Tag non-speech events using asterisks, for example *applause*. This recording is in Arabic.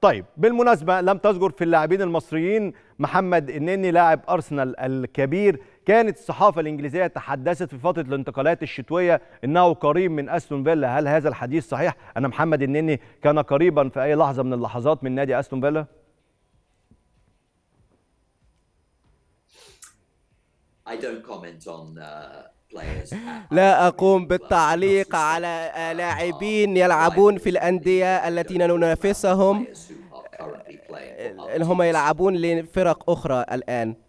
طيب بالمناسبة لم تذكر في اللاعبين المصريين محمد النني لاعب أرسنال الكبير كانت الصحافة الإنجليزية تحدثت في فترة الانتقالات الشتوية إنه قريب من أستون فيلا هل هذا الحديث صحيح أن محمد النني كان قريبا في أي لحظة من اللحظات من نادي أستون فيلا؟ I don't comment on uh, *laughs* لا أقوم بالتعليق على لاعبين يلعبون في الأندية التي ننافسهم هم يلعبون لفرق أخرى الآن